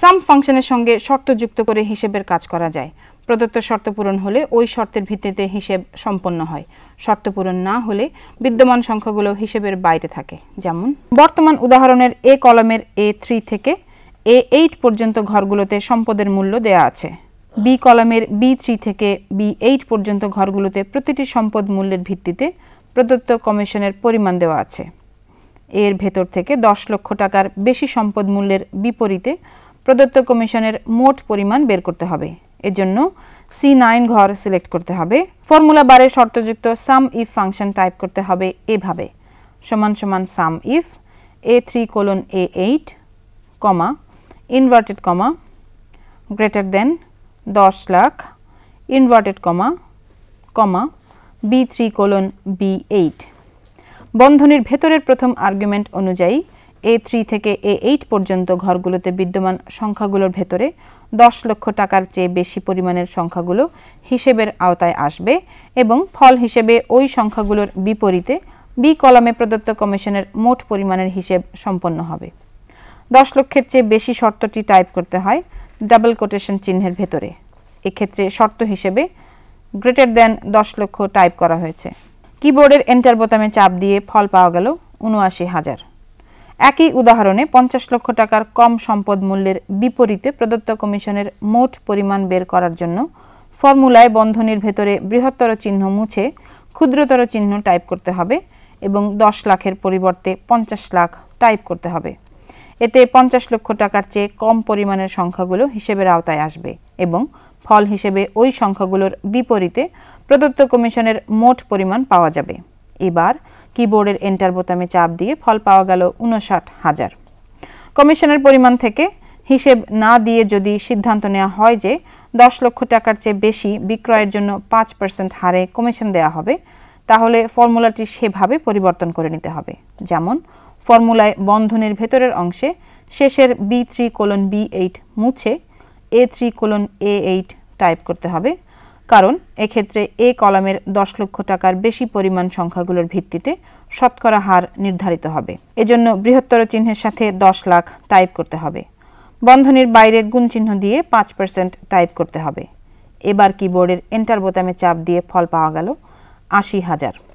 সাম ফাংশনের সঙ্গে শর্ত যুক্ত করে হিসেবের কাজ করা যায় প্রদত্ত শর্ত পূরণ হলে ওই শর্তের ভিত্তিতে হিসেব সম্পন্ন হয় শর্ত পূরণ না হলে বিদ্যমান সংখ্যাগুলো হিসেবের বাইরে থাকে যেমন বর্তমান উদাহরণের এ কলমের এ থ্রি থেকে এ এইট পর্যন্ত ঘরগুলোতে সম্পদের মূল্য দেয়া আছে বি কলমের বি থ্রি থেকে বি এইট পর্যন্ত ঘরগুলোতে প্রতিটি সম্পদ মূল্যের ভিত্তিতে প্রদত্ত কমিশনের পরিমাণ দেওয়া আছে এর ভেতর থেকে দশ লক্ষ টাকার বেশি সম্পদ মূল্যের বিপরীতে প্রদত্ত কমিশনের মোট পরিমাণ বের করতে হবে এর জন্য সি নাইন ঘর সিলেক্ট করতে হবে ফর্মুলা বারে শর্তযুক্ত সাম ইফ ফাংশন টাইপ করতে হবে এভাবে সমান সমান sum if A three colon A eight comma inverted comma greater then দশ lakh inverted comma comma B three colon B eight বন্ধনের ভেতরের প্রথম আর্গুমেন্ট অনুযায়ী এ থ্রি থেকে এ এইট পর্যন্ত ঘরগুলোতে বিদ্যমান সংখ্যাগুলোর ভেতরে দশ লক্ষ টাকার চেয়ে বেশি পরিমাণের সংখ্যাগুলো হিসেবের আওতায় আসবে এবং ফল হিসেবে ওই সংখ্যাগুলোর বিপরীতে বি কলামে প্রদত্ত কমিশনের মোট পরিমাণের হিসেব সম্পন্ন হবে দশ লক্ষের চেয়ে বেশি শর্তটি টাইপ করতে হয় ডাবল কোটেশন চিহ্নের ভেতরে এক্ষেত্রে শর্ত হিসেবে গ্রেটার দেন দশ লক্ষ টাইপ করা হয়েছে কিবোর্ডের এন্টার বোতামে চাপ দিয়ে ফল পাওয়া গেল উনআশি হাজার একই উদাহরণে পঞ্চাশ লক্ষ টাকার কম সম্পদ মূল্যের বিপরীতে প্রদত্ত কমিশনের মোট পরিমাণ বের করার জন্য ফর্মুলায় বন্ধনীর ভেতরে বৃহত্তর চিহ্ন মুছে ক্ষুদ্রতর চিহ্ন টাইপ করতে হবে এবং দশ লাখের পরিবর্তে পঞ্চাশ লাখ টাইপ করতে হবে এতে পঞ্চাশ লক্ষ টাকার চেয়ে কম পরিমাণের সংখ্যাগুলো হিসেবের আওতায় আসবে এবং ফল হিসেবে ওই সংখ্যাগুলোর বিপরীতে প্রদত্ত কমিশনের মোট পরিমাণ পাওয়া যাবে এবার কিবোর্ডের এন্টার বোতামে চাপ দিয়ে ফল পাওয়া গেল উনষাট হাজার কমিশনের পরিমাণ থেকে হিসেব না দিয়ে যদি সিদ্ধান্ত নেওয়া হয় যে দশ লক্ষ টাকার চেয়ে বেশি বিক্রয়ের জন্য পাঁচ পার্সেন্ট হারে কমিশন দেয়া হবে তাহলে ফর্মুলাটি সেভাবে পরিবর্তন করে নিতে হবে যেমন ফর্মুলায় বন্ধনের ভেতরের অংশে শেষের B three colon B eight মুছে A three colon A eight type করতে হবে কারণ এক্ষেত্রে এ কলামের দশ লক্ষ টাকার বেশি পরিমাণ সংখ্যাগুলোর ভিত্তিতে শতকরা হার নির্ধারিত হবে এজন্য বৃহত্তর চিহ্নের সাথে দশ লাখ টাইপ করতে হবে বন্ধনীর বাইরে গুণ চিহ্ন দিয়ে পাঁচ পার্সেন্ট টাইপ করতে হবে এবার কিবোর্ডের এন্টার বোতামে চাপ দিয়ে ফল পাওয়া গেল আশি হাজার